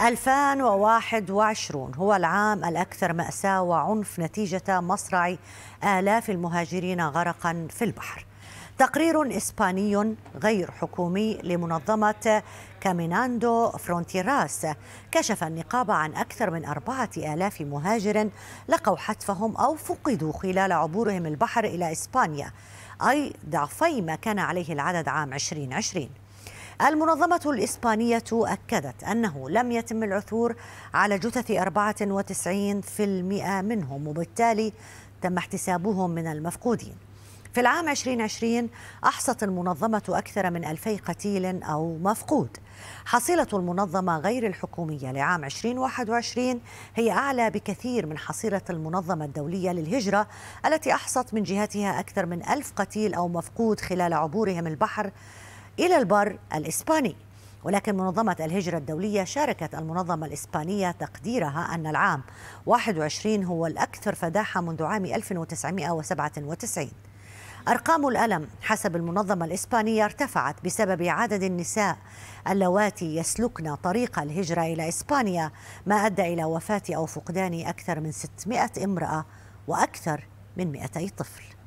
2021 هو العام الأكثر مأساة وعنف نتيجة مصرع آلاف المهاجرين غرقا في البحر تقرير إسباني غير حكومي لمنظمة كاميناندو فرونتيراس كشف النقاب عن أكثر من أربعة آلاف مهاجر لقوا حتفهم أو فقدوا خلال عبورهم البحر إلى إسبانيا أي ضعفي ما كان عليه العدد عام 2020 المنظمة الإسبانية أكدت أنه لم يتم العثور على جثث 94% منهم وبالتالي تم احتسابهم من المفقودين في العام 2020 أحصت المنظمة أكثر من 2000 قتيل أو مفقود حصيلة المنظمة غير الحكومية لعام 2021 هي أعلى بكثير من حصيلة المنظمة الدولية للهجرة التي أحصت من جهتها أكثر من ألف قتيل أو مفقود خلال عبورهم البحر إلى البر الإسباني ولكن منظمة الهجرة الدولية شاركت المنظمة الإسبانية تقديرها أن العام 21 هو الأكثر فداحة منذ عام 1997 أرقام الألم حسب المنظمة الإسبانية ارتفعت بسبب عدد النساء اللواتي يسلكن طريق الهجرة إلى إسبانيا ما أدى إلى وفاة أو فقدان أكثر من 600 امرأة وأكثر من 200 طفل